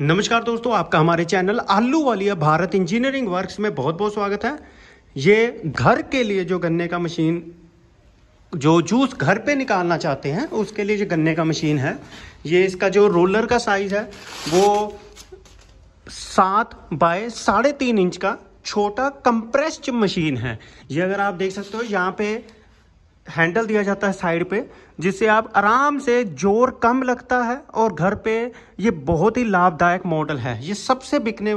नमस्कार दोस्तों आपका हमारे चैनल आलू वालिया भारत इंजीनियरिंग वर्क्स में बहुत बहुत स्वागत है ये घर के लिए जो गन्ने का मशीन जो जूस घर पे निकालना चाहते हैं उसके लिए जो गन्ने का मशीन है ये इसका जो रोलर का साइज़ है वो सात बाय साढ़े तीन इंच का छोटा कंप्रेस्ड मशीन है ये अगर आप देख सकते हो यहाँ पे हैंडल दिया जाता है साइड पे जिससे आप आराम से जोर कम लगता है और घर पे ये बहुत ही लाभदायक मॉडल है ये सबसे बिकने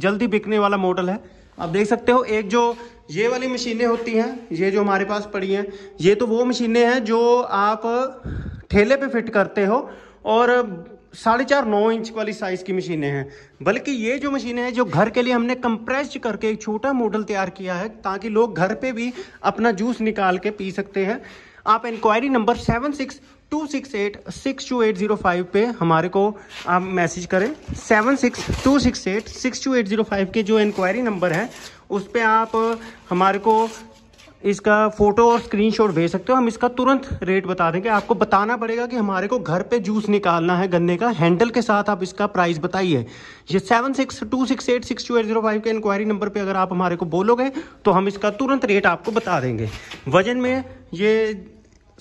जल्दी बिकने वाला मॉडल है आप देख सकते हो एक जो ये वाली मशीनें होती हैं ये जो हमारे पास पड़ी हैं ये तो वो मशीनें हैं जो आप ठेले पे फिट करते हो और साढ़े चार नौ इंच वाली साइज़ की मशीनें हैं बल्कि ये जो मशीनें हैं जो घर के लिए हमने कंप्रेस्ड करके एक छोटा मॉडल तैयार किया है ताकि लोग घर पे भी अपना जूस निकाल के पी सकते हैं आप inquiry number seven six two six eight six two eight zero five पे हमारे को आप मैसेज करें seven six two six eight six two eight zero five के जो इंक्वायरी नंबर है उस पर आप हमारे को इसका फोटो और स्क्रीनशॉट भेज सकते हो हम इसका तुरंत रेट बता देंगे आपको बताना पड़ेगा कि हमारे को घर पे जूस निकालना है गन्ने का हैंडल के साथ आप इसका प्राइस बताइए ये seven six two six eight six two eight zero five के इंक्वायरी नंबर पे अगर आप हमारे को बोलोगे तो हम इसका तुरंत रेट आपको बता देंगे वजन में ये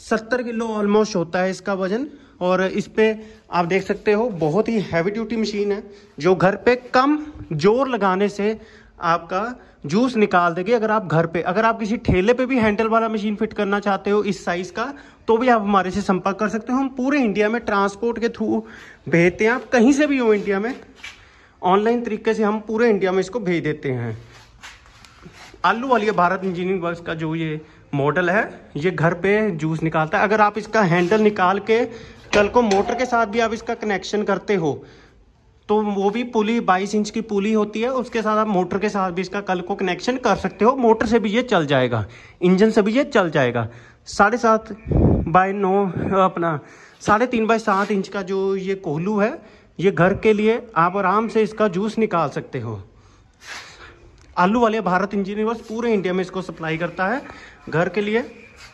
सत्तर किलो ऑलमोस्ट होता है इसका वजन और इस पर आप देख सकते हो बहुत ही हैवी ड्यूटी मशीन है जो घर पर कम जोर लगाने से आपका जूस निकाल देगी अगर आप घर पे अगर आप किसी ठेले पे भी हैंडल वाला मशीन फिट करना चाहते हो इस साइज़ का तो भी आप हमारे से संपर्क कर सकते हो हम पूरे इंडिया में ट्रांसपोर्ट के थ्रू भेजते हैं आप कहीं से भी हो इंडिया में ऑनलाइन तरीके से हम पूरे इंडिया में इसको भेज देते हैं आलू वाली भारत इंजीनियरिंग वर्ग का जो ये मॉडल है ये घर पे जूस निकालता है अगर आप इसका हैंडल निकाल के कल को मोटर के साथ भी आप इसका कनेक्शन करते हो तो वो भी पुली बाईस इंच की पुली होती है उसके साथ आप मोटर के साथ भी इसका कल को कनेक्शन कर सकते हो मोटर से भी ये चल जाएगा इंजन से भी ये चल जाएगा साढ़े सात बाय नौ अपना साढ़े तीन बाय सात इंच का जो ये कोहलू है ये घर के लिए आप आराम से इसका जूस निकाल सकते हो आलू वाले भारत इंजीनियर्स पूरे इंडिया में इसको सप्लाई करता है घर के लिए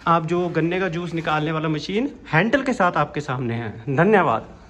आप जो गन्ने का जूस निकालने वाला मशीन हैंडल के साथ आपके सामने है धन्यवाद